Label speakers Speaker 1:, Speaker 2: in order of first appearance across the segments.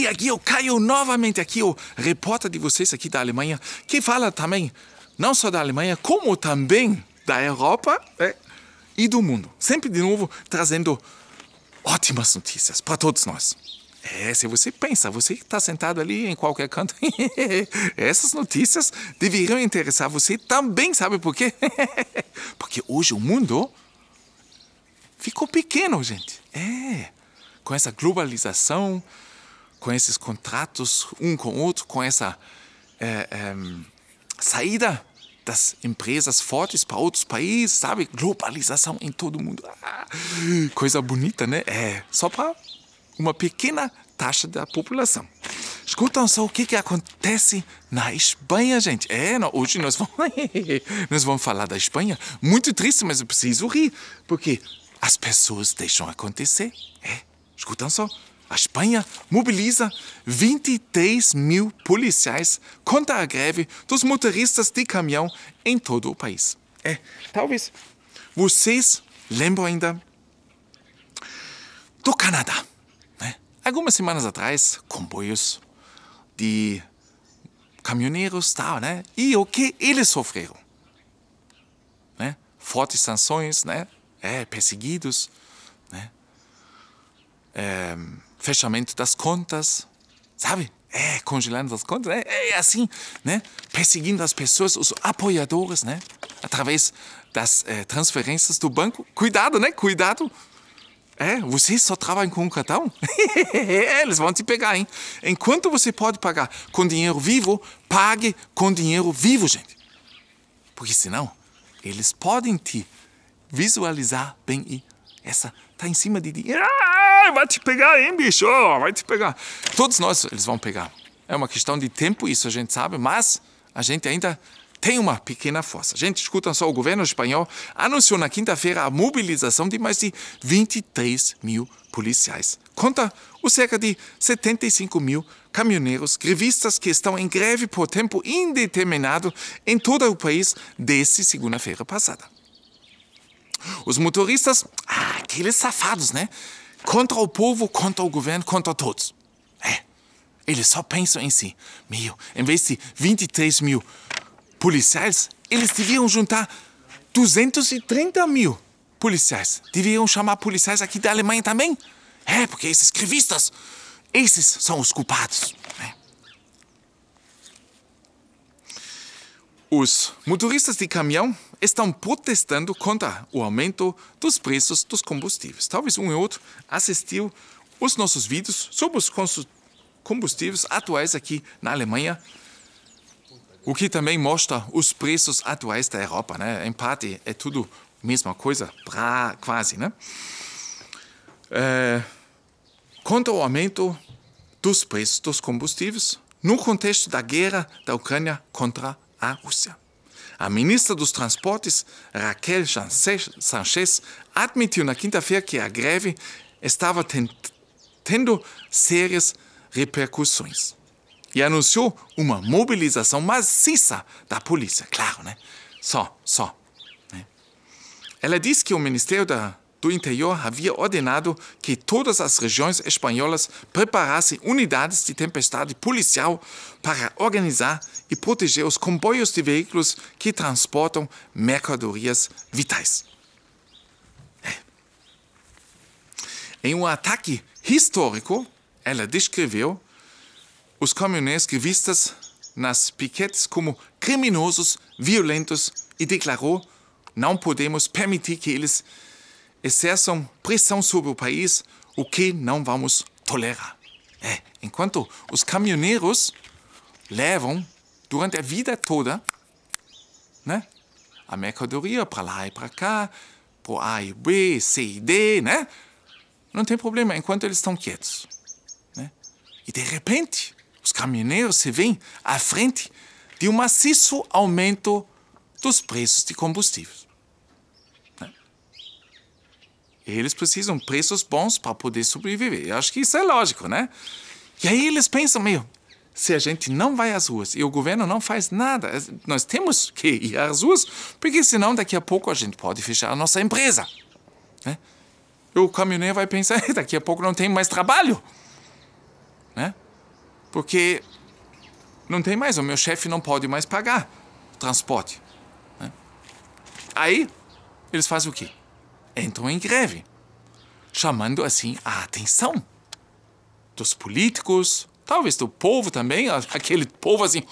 Speaker 1: E aqui eu caio novamente aqui, o repórter de vocês aqui da Alemanha, que fala também, não só da Alemanha, como também da Europa é, e do mundo. Sempre de novo trazendo ótimas notícias para todos nós. É, se você pensa, você que está sentado ali em qualquer canto, essas notícias deveriam interessar você também, sabe por quê? Porque hoje o mundo ficou pequeno, gente. É, com essa globalização, com esses contratos um com o outro, com essa é, é, saída das empresas fortes para outros países, sabe? Globalização em todo mundo. Ah, coisa bonita, né? É, só para uma pequena taxa da população. Escutam só o que, que acontece na Espanha, gente. É, não, hoje nós vamos, nós vamos falar da Espanha. Muito triste, mas eu preciso rir, porque as pessoas deixam acontecer. É, escutam só. A Espanha mobiliza 23 mil policiais contra a greve dos motoristas de caminhão em todo o país. É, talvez vocês lembram ainda do Canadá. Né? Algumas semanas atrás, comboios de caminhoneiros tal, né? E o que eles sofreram? Né? Fortes sanções, né? É, perseguidos, né? É fechamento das contas, sabe? É, congelando as contas, é, é assim, né? Perseguindo as pessoas, os apoiadores, né? Através das é, transferências do banco. Cuidado, né? Cuidado. É, vocês só trabalham com um cartão? É, eles vão te pegar, hein? Enquanto você pode pagar com dinheiro vivo, pague com dinheiro vivo, gente. Porque senão, eles podem te visualizar bem e essa tá em cima de dinheiro. Ah, Ai, vai te pegar, hein, bicho? Oh, vai te pegar. Todos nós, eles vão pegar. É uma questão de tempo, isso a gente sabe, mas a gente ainda tem uma pequena força. Gente, escutam só, o governo espanhol anunciou na quinta-feira a mobilização de mais de 23 mil policiais. Conta os cerca de 75 mil caminhoneiros, grevistas que estão em greve por tempo indeterminado em todo o país desde segunda-feira passada. Os motoristas, ah, aqueles safados, né? contra o povo, contra o governo, contra todos. É. Eles só pensam em si. Meu, em vez de 23 mil policiais, eles deviam juntar 230 mil policiais. Deviam chamar policiais aqui da Alemanha também. É, porque esses escrevistas, esses são os culpados. Os motoristas de caminhão estão protestando contra o aumento dos preços dos combustíveis. Talvez um e outro assistiu os nossos vídeos sobre os combustíveis atuais aqui na Alemanha, o que também mostra os preços atuais da Europa, né? Em parte é tudo mesma coisa, pra, quase, né? É, contra o aumento dos preços dos combustíveis no contexto da guerra da Ucrânia contra a à Rússia. A ministra dos Transportes, Raquel Sanchez, admitiu na quinta-feira que a greve estava tendo sérias repercussões e anunciou uma mobilização maciça da polícia. Claro, né? Só, só. Né? Ela disse que o Ministério da do Interior havia ordenado que todas as regiões espanholas preparassem unidades de tempestade policial para organizar e proteger os comboios de veículos que transportam mercadorias vitais. É. Em um ataque histórico, ela descreveu os que vistas nas piquetes como criminosos, violentos e declarou: não podemos permitir que eles exerçam pressão sobre o país, o que não vamos tolerar. É, enquanto os caminhoneiros levam durante a vida toda né, a mercadoria para lá e para cá, por A e B, C e D, né? Não tem problema enquanto eles estão quietos. Né? E de repente, os caminhoneiros se veem à frente de um maciço aumento dos preços de combustíveis. E eles precisam de preços bons para poder sobreviver. Eu acho que isso é lógico, né? E aí eles pensam, meu, se a gente não vai às ruas e o governo não faz nada, nós temos que ir às ruas, porque senão daqui a pouco a gente pode fechar a nossa empresa. Né? E o caminhoneiro vai pensar, daqui a pouco não tem mais trabalho. Né? Porque não tem mais, o meu chefe não pode mais pagar o transporte. Né? Aí, eles fazem o quê? entram em greve, chamando assim a atenção dos políticos, talvez do povo também, aquele povo assim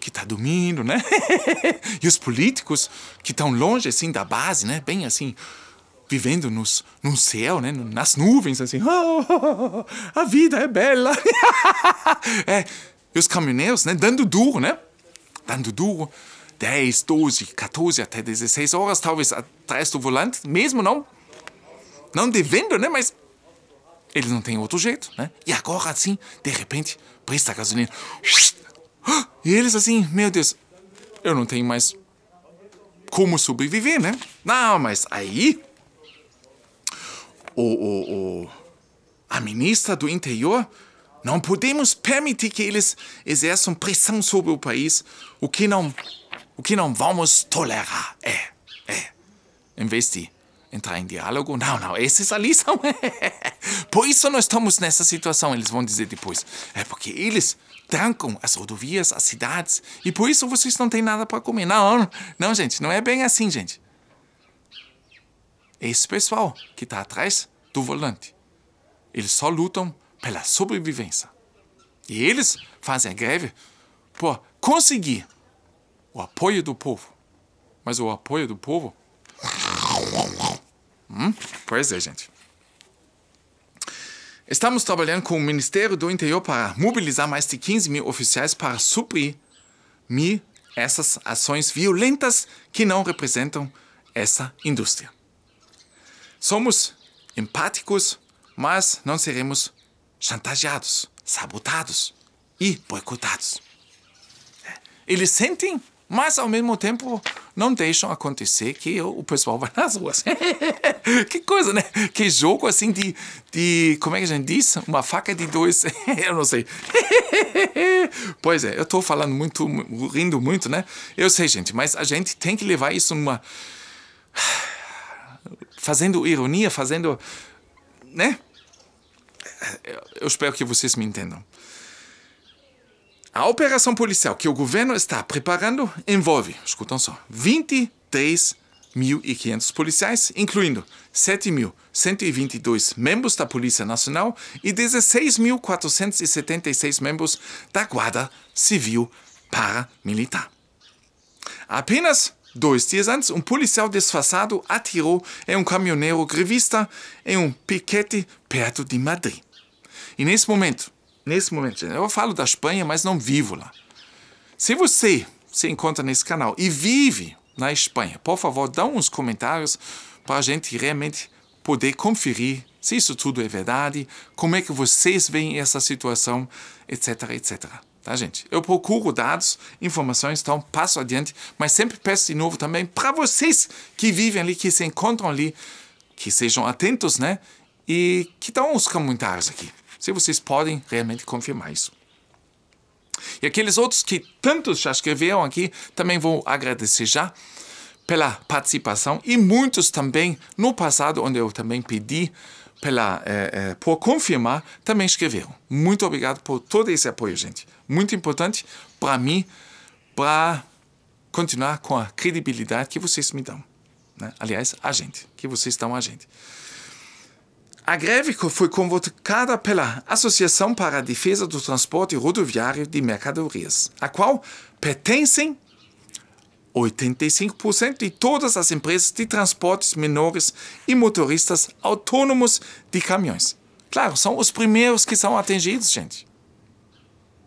Speaker 1: que está dormindo, né? e os políticos que estão longe assim da base, né? Bem assim vivendo nos, no céu, né? Nas nuvens assim, oh, a vida é bela. é, e os caminhoneiros, né? Dando duro, né? Dando duro 10, 12, 14 até 16 horas, talvez atrás do volante, mesmo não, não devendo, né? Mas eles não têm outro jeito, né? E agora, assim, de repente, presta gasolina. E eles assim, meu Deus, eu não tenho mais como sobreviver, né? Não, mas aí o, o, o, a ministra do interior não podemos permitir que eles exerçam pressão sobre o país, o que não o que não vamos tolerar é, eh, é, em eh. vez de entrar em diálogo, não, não, esses ali são. Por isso nós estamos nessa situação, eles vão dizer depois. É porque eles trancam as rodovias, as cidades, e por isso vocês não têm nada para comer. Não, não, gente, não é bem assim, gente. É esse pessoal que está atrás do volante, eles só lutam pela sobrevivência. E eles fazem a greve por conseguir o apoio do povo. Mas o apoio do povo. Hum? Pois é, gente. Estamos trabalhando com o Ministério do Interior para mobilizar mais de 15 mil oficiais para suprimir essas ações violentas que não representam essa indústria. Somos empáticos, mas não seremos chantageados, sabotados e boicotados. É. Eles sentem mas ao mesmo tempo não deixam acontecer que o pessoal vai nas ruas. que coisa, né? Que jogo assim de, de. Como é que a gente diz? Uma faca de dois. eu não sei. pois é, eu estou falando muito, rindo muito, né? Eu sei, gente, mas a gente tem que levar isso numa. fazendo ironia, fazendo. né? Eu espero que vocês me entendam. A operação policial que o governo está preparando envolve, escutam só, 23.500 policiais, incluindo 7.122 membros da Polícia Nacional e 16.476 membros da Guarda Civil Paramilitar. Apenas Dois dias antes, um policial disfarçado atirou em um caminhoneiro grevista em um piquete perto de Madrid. E nesse momento, nesse momento, eu falo da Espanha, mas não vivo lá. Se você se encontra nesse canal e vive na Espanha, por favor, dá uns comentários para a gente realmente poder conferir se isso tudo é verdade, como é que vocês veem essa situação, etc, etc. Tá, gente? Eu procuro dados, informações, então passo adiante, mas sempre peço de novo também para vocês que vivem ali, que se encontram ali, que sejam atentos, né? E que dão uns comentários aqui se vocês podem realmente confirmar isso. E aqueles outros que tantos já escreveram aqui, também vou agradecer já pela participação e muitos também no passado, onde eu também pedi pela, é, é, por confirmar, também escreveram. Muito obrigado por todo esse apoio, gente. Muito importante para mim, para continuar com a credibilidade que vocês me dão. Né? Aliás, a gente, que vocês dão a gente. A greve foi convocada pela Associação para a Defesa do Transporte Rodoviário de Mercadorias, a qual pertencem 85% de todas as empresas de transportes menores e motoristas autônomos de caminhões. Claro, são os primeiros que são atingidos, gente.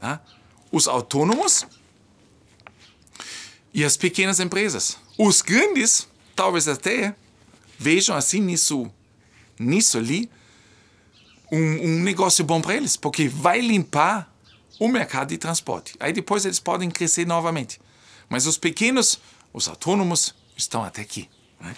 Speaker 1: Tá? Os autônomos e as pequenas empresas. Os grandes, talvez até, vejam assim nisso nisso ali um, um negócio bom para eles, porque vai limpar o mercado de transporte. Aí depois eles podem crescer novamente. Mas os pequenos, os autônomos, estão até aqui. Né?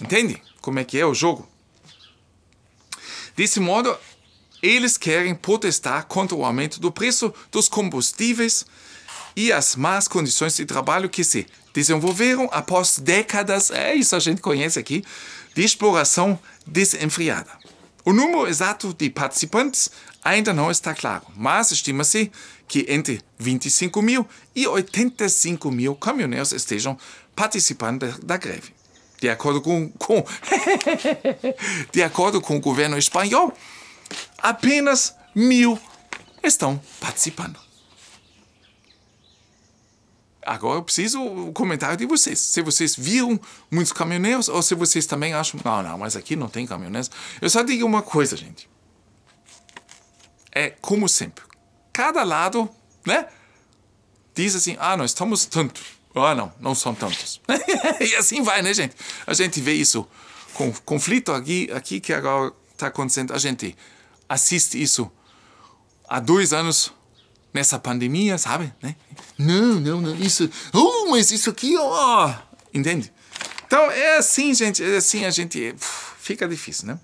Speaker 1: Entende como é que é o jogo? Desse modo, eles querem protestar contra o aumento do preço dos combustíveis e as más condições de trabalho que se desenvolveram após décadas, é isso a gente conhece aqui, de exploração desenfreada. O número exato de participantes ainda não está claro, mas estima-se que entre 25 mil e 85 mil caminhoneiros estejam participando da greve. De acordo com, com de acordo com o governo espanhol, apenas mil estão participando. Agora eu preciso o comentário de vocês. Se vocês viram muitos caminhoneiros ou se vocês também acham, não, não, mas aqui não tem caminhoneiros. Eu só digo uma coisa, gente. É como sempre. Cada lado, né? Diz assim, ah, nós estamos tanto. Ah, não, não são tantos. e assim vai, né, gente? A gente vê isso com conflito aqui, aqui que agora está acontecendo. A gente assiste isso há dois anos nessa pandemia, sabe? Né? Não, não, não, isso. Uh, mas isso aqui, ó. Oh. Entende? Então é assim, gente, é assim a gente. Fica difícil, né?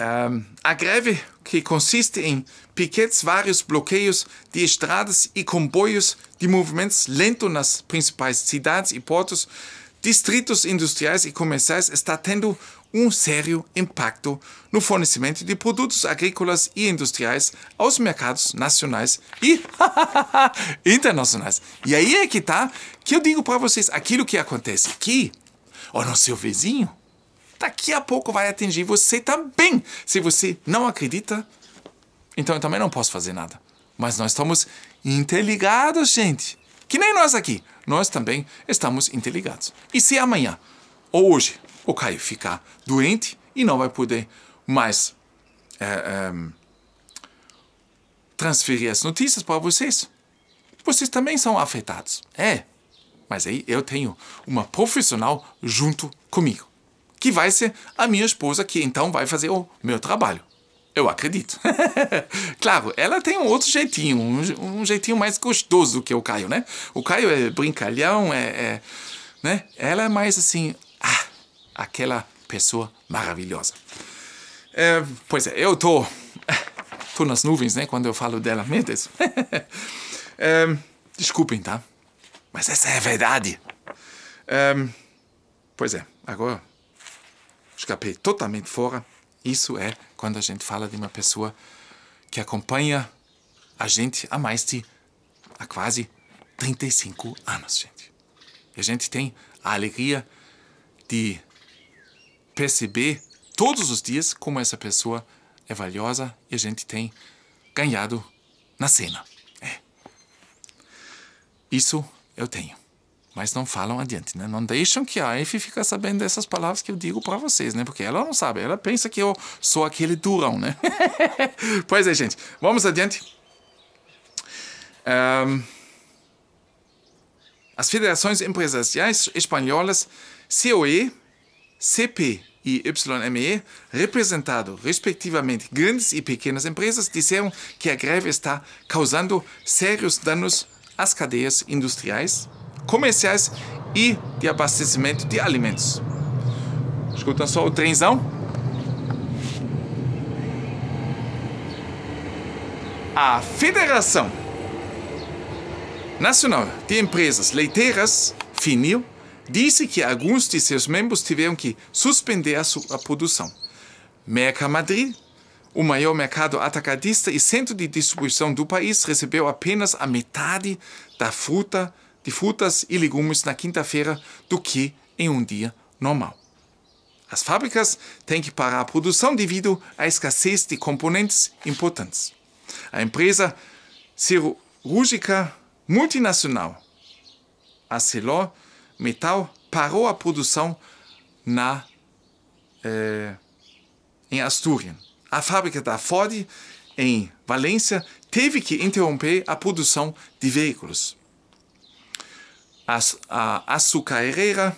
Speaker 1: Um, a greve, que consiste em piquetes, vários bloqueios de estradas e comboios de movimentos lentos nas principais cidades e portos, distritos industriais e comerciais, está tendo um sério impacto no fornecimento de produtos agrícolas e industriais aos mercados nacionais e internacionais. E aí é que tá que eu digo para vocês, aquilo que acontece aqui, ou no seu vizinho, daqui a pouco vai atingir você também. Se você não acredita, então eu também não posso fazer nada. Mas nós estamos interligados, gente. Que nem nós aqui. Nós também estamos interligados. E se amanhã, ou hoje, o Caio fica doente e não vai poder mais é, é, transferir as notícias para vocês. Vocês também são afetados. É, mas aí eu tenho uma profissional junto comigo, que vai ser a minha esposa, que então vai fazer o meu trabalho. Eu acredito. claro, ela tem um outro jeitinho, um, um, jeitinho mais gostoso do que o Caio, né? O Caio é brincalhão, é, é né? Ela é mais assim, ah, aquela pessoa maravilhosa. É, pois é, eu tô, tô nas nuvens, né, quando eu falo dela, meu Deus. é, desculpem, tá? Mas essa é a verdade. É, pois é, agora escapei totalmente fora. Isso é quando a gente fala de uma pessoa que acompanha a gente há mais de há quase 35 anos, gente. E a gente tem a alegria de perceber todos os dias como essa pessoa é valiosa e a gente tem ganhado na cena. É. Isso eu tenho. Mas não falam adiante, né? Não deixam que a Efe fique sabendo dessas palavras que eu digo para vocês, né? Porque ela não sabe, ela pensa que eu sou aquele durão, né? pois é, gente. Vamos adiante. Um, as federações empresariais espanholas, COE, CP e YME, representado respectivamente grandes e pequenas empresas, disseram que a greve está causando sérios danos às cadeias industriais, comerciais e de abastecimento de alimentos. Escuta só o trenzão. A Federação Nacional de Empresas Leiteiras, FINIL, disse que alguns de seus membros tiveram que suspender a sua produção. Merca Madrid, o maior mercado atacadista e centro de distribuição do país, recebeu apenas a metade da fruta, de frutas e legumes na quinta-feira do que em um dia normal. As fábricas têm que parar a produção devido à escassez de componentes importantes. A empresa cirúrgica multinacional, Arcelor, metal parou a produção na eh, em Astúria. A fábrica da Ford em Valência teve que interromper a produção de veículos. As, a açucareira,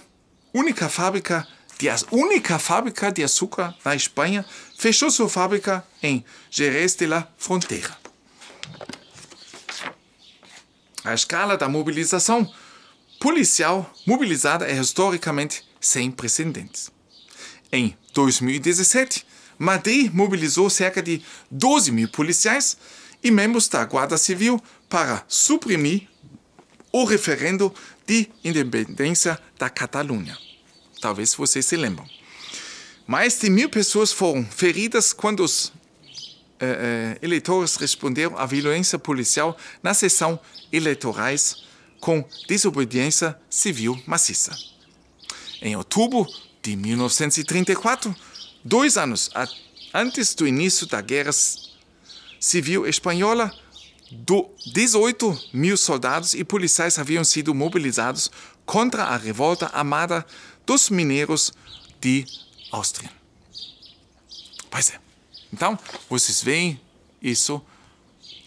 Speaker 1: única fábrica de a única fábrica de açúcar na Espanha, fechou sua fábrica em Jerez de la Frontera. A escala da mobilização policial mobilizada é historicamente sem precedentes. Em 2017, Madrid mobilizou cerca de 12 mil policiais e membros da Guarda Civil para suprimir o referendo de independência da Catalunha. Talvez vocês se lembram. Mais de mil pessoas foram feridas quando os eh, eh eleitores responderam à violência policial nas sessões eleitorais com desobediência civil maciça. Em outubro de 1934, dois anos antes do início da Guerra Civil Espanhola, 18 mil soldados e policiais haviam sido mobilizados contra a revolta armada dos mineiros de Áustria. Pois é. Então, vocês veem isso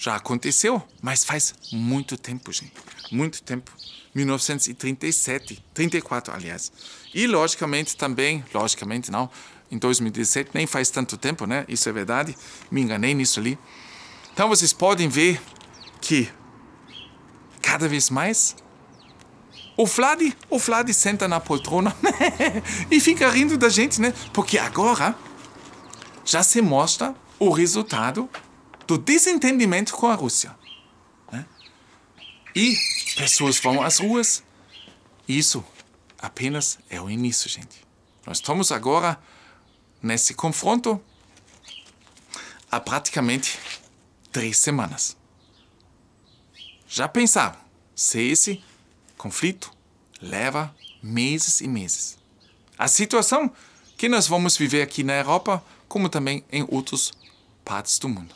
Speaker 1: já aconteceu, mas faz muito tempo, gente. Muito tempo. 1937, 34, aliás. E logicamente também, logicamente não, em 2017, nem faz tanto tempo, né? Isso é verdade. Me enganei nisso ali. Então vocês podem ver que cada vez mais o Vlad, o Vlad senta na poltrona e fica rindo da gente, né? Porque agora já se mostra o resultado do desentendimento com a Rússia. Né? E pessoas vão às ruas. Isso apenas é o início, gente. Nós estamos agora nesse confronto há praticamente três semanas. Já pensaram se esse conflito leva meses e meses? A situação que nós vamos viver aqui na Europa, como também em outras partes do mundo.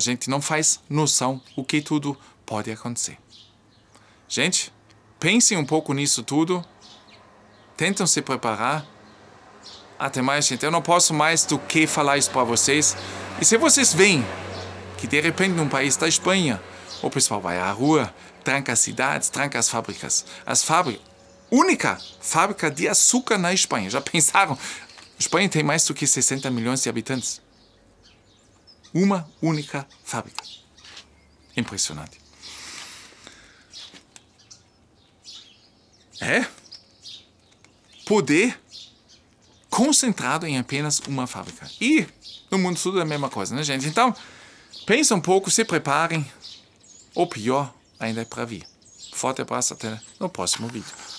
Speaker 1: A gente não faz noção o que tudo pode acontecer. Gente, pensem um pouco nisso tudo. Tentam se preparar. Até mais, gente. Eu não posso mais do que falar isso para vocês. E se vocês veem que de repente num país da Espanha o pessoal vai à rua, tranca as cidades, tranca as fábricas. As fábricas, única fábrica de açúcar na Espanha. Já pensaram? A Espanha tem mais do que 60 milhões de habitantes. Uma única fábrica. Impressionante. É poder concentrado em apenas uma fábrica. E no mundo tudo é a mesma coisa, né, gente? Então, pensem um pouco, se preparem. O pior ainda é para vir. Forte abraço, até no próximo vídeo.